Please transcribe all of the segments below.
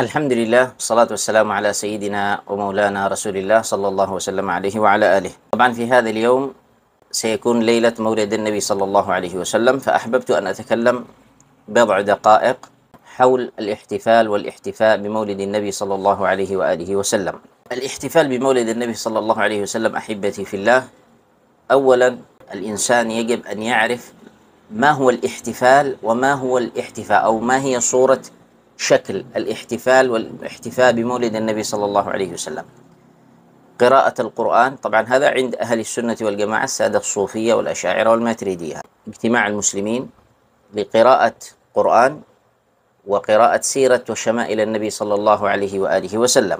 الحمد لله والصلاة والسلام على سيدنا ومولانا رسول الله صلى الله وسلم عليه وعلى آله طبعا في هذا اليوم سيكون ليلة مولد النبي صلى الله عليه وسلم فأحببت أن أتكلم بضع دقائق حول الاحتفال والاحتفاء بمولد النبي صلى الله عليه وآله وسلم الاحتفال بمولد النبي صلى الله عليه وسلم أحبتي في الله أولا الإنسان يجب أن يعرف ما هو الاحتفال وما هو الاحتفاء أو ما هي صورة شكل الاحتفال والاحتفاء بمولد النبي صلى الله عليه وسلم قراءة القرآن طبعا هذا عند أهل السنة والجماعة السادة الصوفية والأشاعرة والماتريدية اجتماع المسلمين لقراءة قرآن وقراءة سيرة وشمائل النبي صلى الله عليه وآله وسلم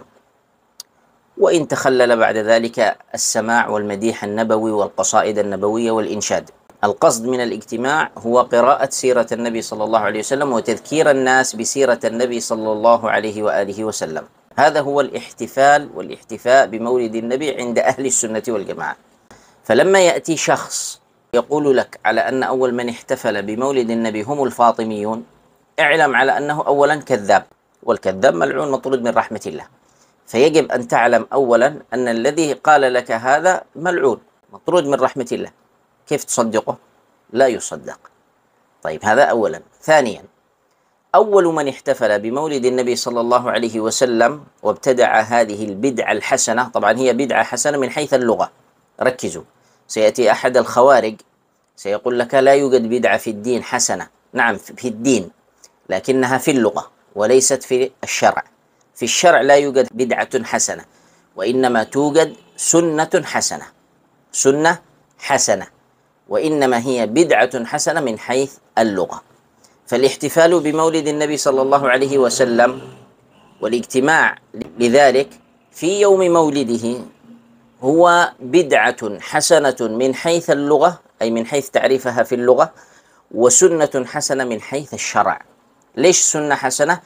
وإن تخلل بعد ذلك السماع والمديح النبوي والقصائد النبوية والإنشاد القصد من الاجتماع هو قراءة سيرة النبي صلى الله عليه وسلم وتذكير الناس بسيرة النبي صلى الله عليه وآله وسلم هذا هو الاحتفال والاحتفاء بمولد النبي عند أهل السنة والجماعة فلما يأتي شخص يقول لك على أن أول من احتفل بمولد النبي هم الفاطميون اعلم على أنه أولا كذاب والكذاب ملعون مطرود من رحمة الله فيجب أن تعلم أولا أن الذي قال لك هذا ملعون مطرود من رحمة الله كيف تصدقه؟ لا يصدق. طيب هذا أولا، ثانيا أول من احتفل بمولد النبي صلى الله عليه وسلم وابتدع هذه البدعة الحسنة، طبعا هي بدعة حسنة من حيث اللغة، ركزوا، سيأتي أحد الخوارج سيقول لك لا يوجد بدعة في الدين حسنة، نعم في الدين لكنها في اللغة وليست في الشرع. في الشرع لا يوجد بدعة حسنة، وإنما توجد سنة حسنة. سنة حسنة وإنما هي بدعة حسنة من حيث اللغة فالاحتفال بمولد النبي صلى الله عليه وسلم والاجتماع لذلك في يوم مولده هو بدعة حسنة من حيث اللغة أي من حيث تعريفها في اللغة وسنة حسنة من حيث الشرع ليش سنة حسنة؟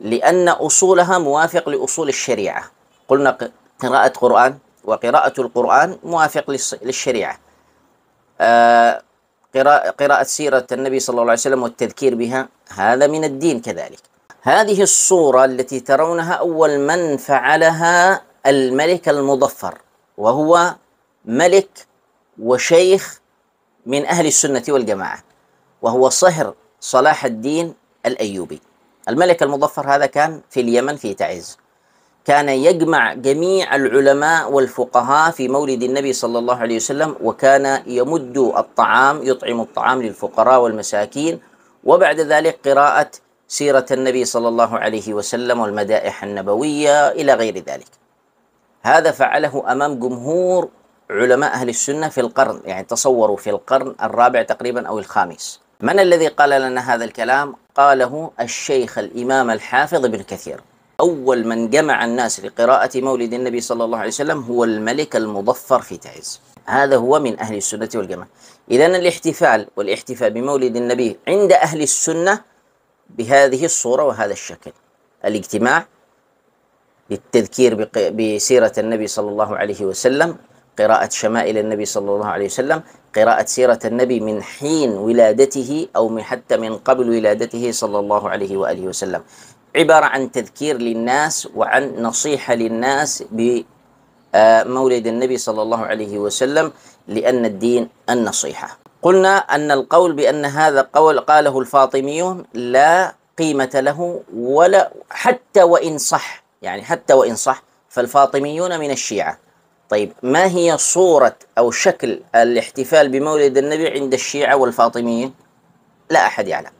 لأن أصولها موافق لأصول الشريعة قلنا قراءة قرآن وقراءة القرآن موافق للشريعة آه، قراءة سيرة النبي صلى الله عليه وسلم والتذكير بها هذا من الدين كذلك هذه الصورة التي ترونها أول من فعلها الملك المظفر وهو ملك وشيخ من أهل السنة والجماعة وهو صهر صلاح الدين الأيوبي الملك المظفر هذا كان في اليمن في تعز كان يجمع جميع العلماء والفقهاء في مولد النبي صلى الله عليه وسلم وكان يمد الطعام يطعم الطعام للفقراء والمساكين وبعد ذلك قراءة سيرة النبي صلى الله عليه وسلم والمدائح النبوية إلى غير ذلك هذا فعله أمام جمهور علماء أهل السنة في القرن يعني تصوروا في القرن الرابع تقريبا أو الخامس من الذي قال لنا هذا الكلام؟ قاله الشيخ الإمام الحافظ ابن كثير أول من جمع الناس لقراءة مولد النبي صلى الله عليه وسلم هو الملك المضفر في تعز هذا هو من أهل السنة والجماعة إذا الاحتفال والاحتفاء بمولد النبي عند أهل السنة بهذه الصورة وهذا الشكل الاجتماع للتذكير بسيرة النبي صلى الله عليه وسلم قراءة شمائل النبي صلى الله عليه وسلم قراءة سيرة النبي من حين ولادته أو من حتى من قبل ولادته صلى الله عليه وآله وسلم عبارة عن تذكير للناس وعن نصيحة للناس بمولد آه، النبي صلى الله عليه وسلم لأن الدين النصيحة قلنا أن القول بأن هذا قول قاله الفاطميون لا قيمة له ولا حتى وإن صح يعني حتى وإن صح فالفاطميون من الشيعة طيب ما هي صورة أو شكل الاحتفال بمولد النبي عند الشيعة والفاطميين لا أحد يعلم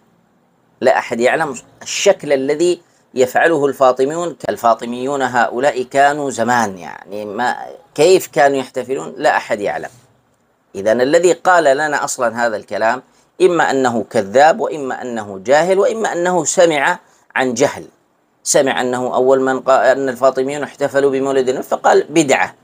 لا أحد يعلم الشكل الذي يفعله الفاطميون الفاطميون هؤلاء كانوا زمان يعني ما كيف كانوا يحتفلون لا أحد يعلم إذا الذي قال لنا أصلا هذا الكلام إما أنه كذاب وإما أنه جاهل وإما أنه سمع عن جهل سمع أنه أول من قال أن الفاطميون احتفلوا بمولد فقال بدعة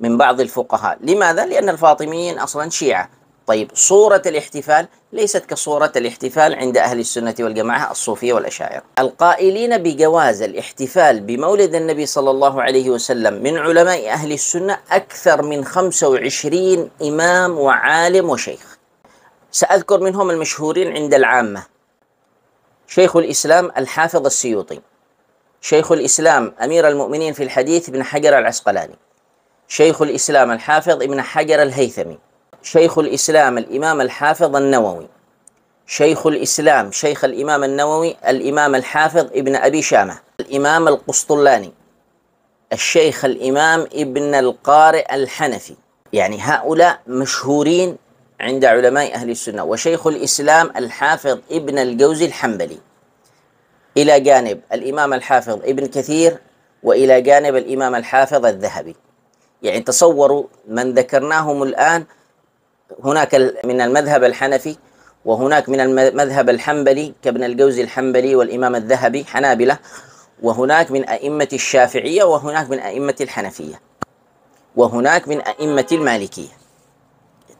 من بعض الفقهاء لماذا؟ لأن الفاطميين أصلا شيعة طيب صورة الاحتفال ليست كصورة الاحتفال عند أهل السنة والجماعة الصوفية والأشاعرة القائلين بجواز الاحتفال بمولد النبي صلى الله عليه وسلم من علماء أهل السنة أكثر من 25 إمام وعالم وشيخ سأذكر منهم المشهورين عند العامة شيخ الإسلام الحافظ السيوطي شيخ الإسلام أمير المؤمنين في الحديث ابن حجر العسقلاني شيخ الإسلام الحافظ ابن حجر الهيثمي شيخ الإسلام الإمام الحافظ النووي شيخ الإسلام شيخ الإمام النووي الإمام الحافظ ابن أبي شامة الإمام القسطلاني الشيخ الإمام ابن القارئ الحنفي يعني هؤلاء مشهورين عند علماء أهل السنة وشيخ الإسلام الحافظ ابن الجوزي الحنبلي إلى جانب الإمام الحافظ ابن كثير وإلى جانب الإمام الحافظ الذهبي يعني تصوروا من ذكرناهم الآن هناك من المذهب الحنفي وهناك من المذهب الحنبلي كابن الجوزي الحنبلي والإمام الذهبي حنابلة وهناك من أئمة الشافعية وهناك من أئمة الحنفية وهناك من أئمة المالكية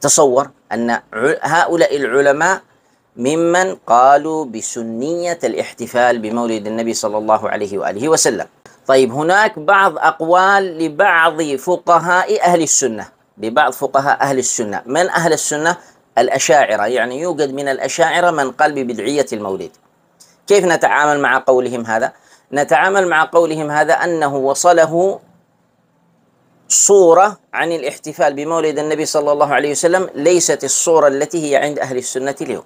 تصور أن هؤلاء العلماء ممن قالوا بسنية الاحتفال بمولد النبي صلى الله عليه وآله وسلم طيب هناك بعض أقوال لبعض فقهاء أهل السنة ببعض فقهاء أهل السنة من أهل السنة؟ الأشاعرة يعني يوجد من الأشاعرة من قال ببدعية المولد كيف نتعامل مع قولهم هذا؟ نتعامل مع قولهم هذا أنه وصله صورة عن الاحتفال بمولد النبي صلى الله عليه وسلم ليست الصورة التي هي عند أهل السنة اليوم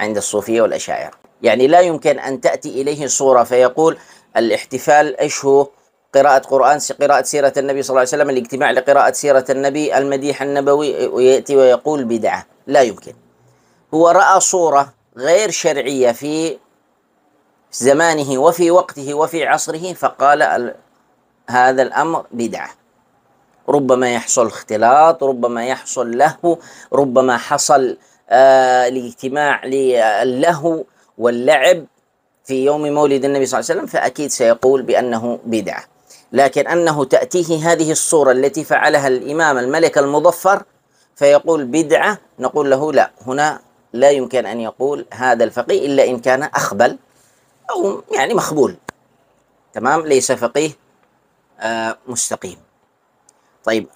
عند الصوفية والأشاعرة يعني لا يمكن أن تأتي إليه صورة فيقول الاحتفال إيش هو قراءة قرآن قراءة سيرة النبي صلى الله عليه وسلم الاجتماع لقراءة سيرة النبي المديح النبوي ويأتي ويقول بدعة لا يمكن هو رأى صورة غير شرعية في زمانه وفي وقته وفي عصره فقال هذا الأمر بدعة ربما يحصل اختلاط ربما يحصل لهو ربما حصل آه الاجتماع له واللعب في يوم مولد النبي صلى الله عليه وسلم فأكيد سيقول بأنه بدعة لكن أنه تأتيه هذه الصورة التي فعلها الإمام الملك المظفر فيقول بدعة نقول له لا هنا لا يمكن أن يقول هذا الفقيه إلا إن كان أخبل أو يعني مخبول تمام ليس فقيه آه، مستقيم طيب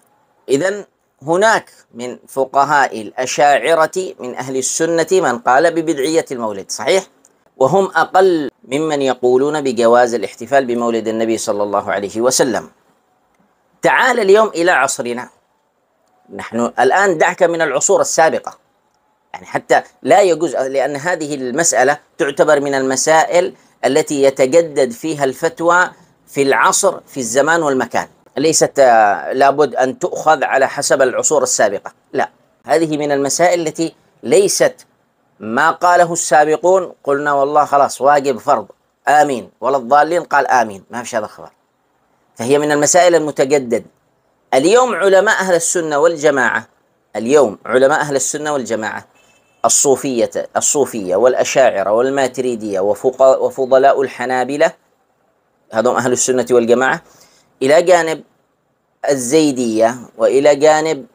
إذا هناك من فقهاء الأشاعرة من أهل السنة من قال ببدعية المولد صحيح؟ وهم أقل ممن يقولون بجواز الاحتفال بمولد النبي صلى الله عليه وسلم تعال اليوم إلى عصرنا نحن الآن دعك من العصور السابقة يعني حتى لا يجوز لأن هذه المسألة تعتبر من المسائل التي يتجدد فيها الفتوى في العصر في الزمان والمكان ليست آه، لابد أن تؤخذ على حسب العصور السابقة لا هذه من المسائل التي ليست ما قاله السابقون قلنا والله خلاص واجب فرض آمين ولا الضالين قال آمين ما فيش هذا الخبر فهي من المسائل المتجدد اليوم علماء أهل السنة والجماعة اليوم علماء أهل السنة والجماعة الصوفية الصوفية والأشاعرة والماتريدية وفضلاء الحنابلة هذم أهل السنة والجماعة إلى جانب الزيدية وإلى جانب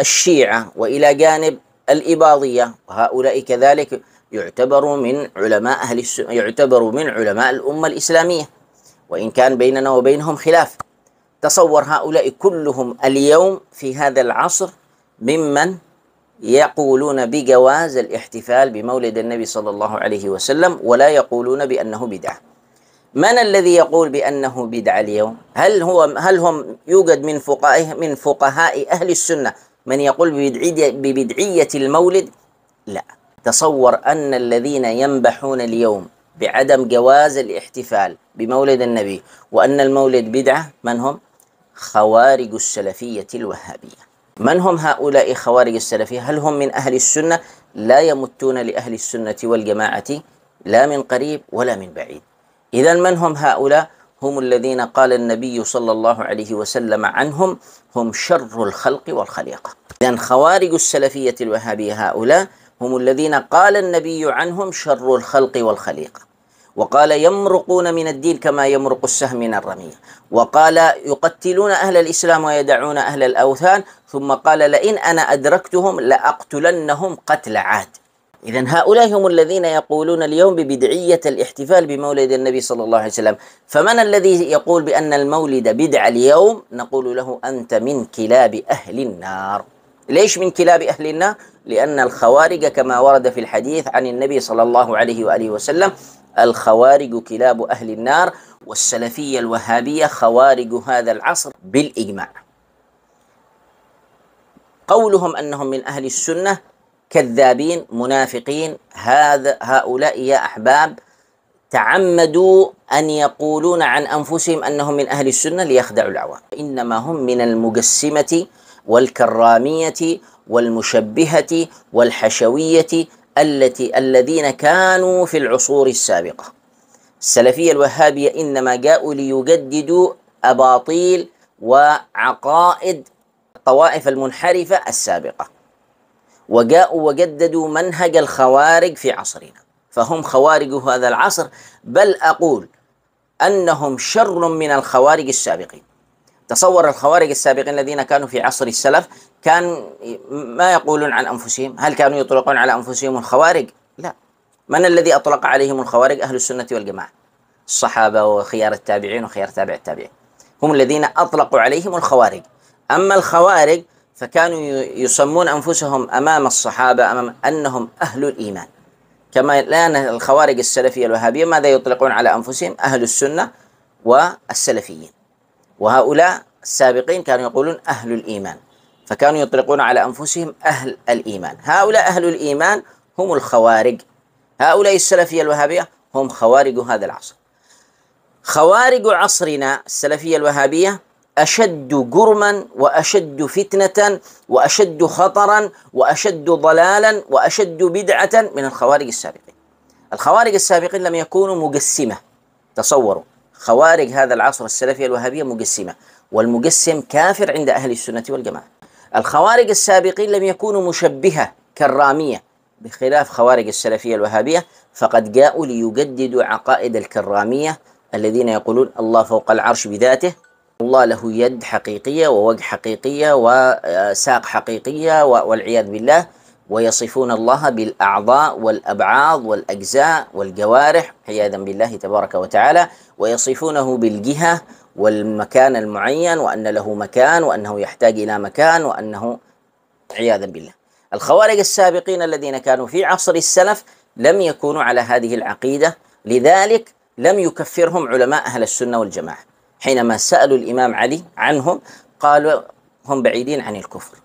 الشيعة وإلى جانب الإباضية وهؤلاء كذلك يعتبروا من علماء أهل الس... يعتبروا من علماء الأمة الإسلامية وإن كان بيننا وبينهم خلاف تصور هؤلاء كلهم اليوم في هذا العصر ممن يقولون بجواز الاحتفال بمولد النبي صلى الله عليه وسلم ولا يقولون بأنه بدعة من الذي يقول بأنه بدعة اليوم؟ هل هو هل هم يوجد من فقهاء من فقهاء أهل السنة من يقول ببدعية, ببدعية المولد لا تصور أن الذين ينبحون اليوم بعدم جواز الاحتفال بمولد النبي وأن المولد بدعة من هم؟ خوارج السلفية الوهابية من هم هؤلاء خوارج السلفية؟ هل هم من أهل السنة؟ لا يمتون لأهل السنة والجماعة لا من قريب ولا من بعيد إذا من هم هؤلاء؟ هم الذين قال النبي صلى الله عليه وسلم عنهم هم شر الخلق والخليقة لأن خوارج السلفية الوهابية هؤلاء هم الذين قال النبي عنهم شر الخلق والخليقة وقال يمرقون من الدين كما يمرق السهم من الرمية وقال يقتلون أهل الإسلام ويدعون أهل الأوثان ثم قال لئن أنا أدركتهم لأقتلنهم قتل عاد إذا هؤلاء هم الذين يقولون اليوم ببدعية الاحتفال بمولد النبي صلى الله عليه وسلم فمن الذي يقول بأن المولد بدعة اليوم نقول له أنت من كلاب أهل النار ليش من كلاب أهل النار؟ لأن الخوارج كما ورد في الحديث عن النبي صلى الله عليه وآله وسلم الخوارج كلاب أهل النار والسلفية الوهابية خوارج هذا العصر بالإجماع قولهم أنهم من أهل السنة كذابين منافقين هذا هؤلاء يا أحباب تعمدوا أن يقولون عن أنفسهم أنهم من أهل السنة ليخدعوا العوام إنما هم من المجسمة والكرامية والمشبهة والحشوية التي الذين كانوا في العصور السابقة السلفية الوهابية إنما جاءوا ليجددوا أباطيل وعقائد الطوائف المنحرفة السابقة وجاءوا وجددوا منهج الخوارج في عصرنا فهم خوارج هذا العصر بل أقول أنهم شر من الخوارج السابقين تصور الخوارج السابقين الذين كانوا في عصر السلف كان ما يقولون عن أنفسهم هل كانوا يطلقون على أنفسهم الخوارج لا من الذي أطلق عليهم الخوارج أهل السنة والجماعة الصحابة وخيار التابعين وخيار تابع التابعين هم الذين أطلقوا عليهم الخوارج أما الخوارج فكانوا يسمون أنفسهم أمام الصحابة أمام أنهم أهل الإيمان كما الآن الخوارج السلفية الوهابية ماذا يطلقون على أنفسهم أهل السنة والسلفيين وهؤلاء السابقين كانوا يقولون أهل الإيمان فكانوا يطلقون على أنفسهم أهل الإيمان هؤلاء أهل الإيمان هم الخوارج هؤلاء السلفية الوهابية هم خوارج هذا العصر خوارج عصرنا السلفية الوهابية اشد جرما واشد فتنه واشد خطرا واشد ضلالا واشد بدعه من الخوارج السابقين. الخوارج السابقين لم يكونوا مقسمة تصوروا خوارج هذا العصر السلفي الوهابيه مقسمة والمقسم كافر عند اهل السنه والجماعه. الخوارج السابقين لم يكونوا مشبهه كالراميه بخلاف خوارج السلفيه الوهابيه فقد جاءوا ليجددوا عقائد الكراميه الذين يقولون الله فوق العرش بذاته الله له يد حقيقية ووجه حقيقية وساق آه، حقيقية والعياذ بالله ويصفون الله بالأعضاء والأبعاض والأجزاء والجوارح عياذا بالله تبارك وتعالى ويصفونه بالجهة والمكان المعين وأن له مكان وأنه يحتاج إلى مكان وأنه عياذا بالله الخوارج السابقين الذين كانوا في عصر السلف لم يكونوا على هذه العقيدة لذلك لم يكفرهم علماء أهل السنة والجماعة حينما سألوا الإمام علي عنهم قالوا هم بعيدين عن الكفر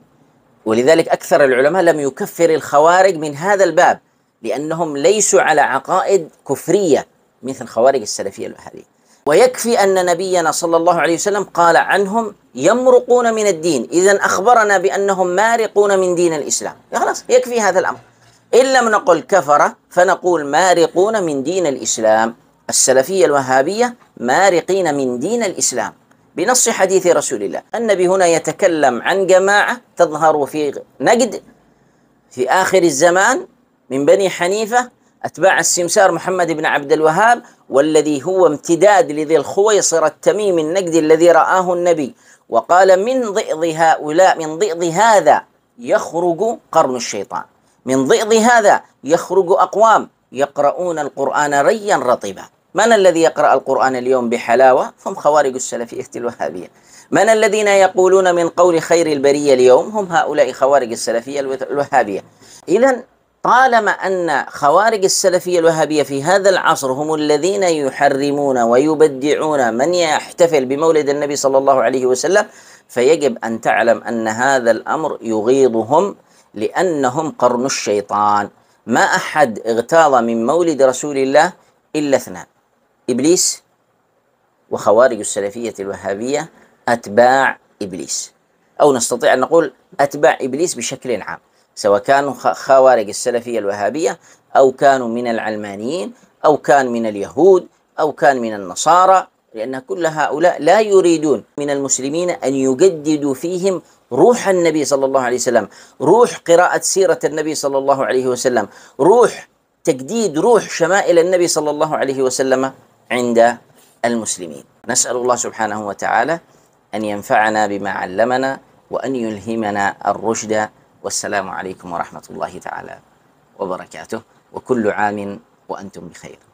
ولذلك أكثر العلماء لم يكفر الخوارج من هذا الباب لأنهم ليسوا على عقائد كفرية مثل خوارج السلفية الوهابية ويكفي أن نبينا صلى الله عليه وسلم قال عنهم يمرقون من الدين إذا أخبرنا بأنهم مارقون من دين الإسلام خلاص يكفي هذا الأمر إن لم نقل كفر فنقول مارقون من دين الإسلام السلفية الوهابية مارقين من دين الإسلام بنص حديث رسول الله النبي هنا يتكلم عن جماعة تظهر في نجد في آخر الزمان من بني حنيفة أتباع السمسار محمد بن عبد الوهاب والذي هو امتداد لذي الخويصر التميم النجد الذي رآه النبي وقال من ضئض هؤلاء من ضئض هذا يخرج قرن الشيطان من ضئض هذا يخرج أقوام يقرؤون القرآن ريا رطبا من الذي يقرأ القرآن اليوم بحلاوة؟ هم خوارج السلفية الوهابية من الذين يقولون من قول خير البرية اليوم؟ هم هؤلاء خوارج السلفية الوهابية إذا طالما أن خوارج السلفية الوهابية في هذا العصر هم الذين يحرمون ويبدعون من يحتفل بمولد النبي صلى الله عليه وسلم فيجب أن تعلم أن هذا الأمر يغيظهم لأنهم قرن الشيطان ما أحد اغتاظ من مولد رسول الله إلا اثنان إبليس وخوارج السلفية الوهابية أتباع إبليس أو نستطيع أن نقول أتباع إبليس بشكل عام سواء كانوا خوارج السلفية الوهابية أو كانوا من العلمانيين أو كان من اليهود أو كان من النصارى لأن كل هؤلاء لا يريدون من المسلمين أن يجددوا فيهم روح النبي صلى الله عليه وسلم روح قراءة سيرة النبي صلى الله عليه وسلم روح تجديد روح شمائل النبي صلى الله عليه وسلم عند المسلمين نسأل الله سبحانه وتعالى أن ينفعنا بما علمنا وأن يلهمنا الرشد والسلام عليكم ورحمة الله تعالى وبركاته وكل عام وأنتم بخير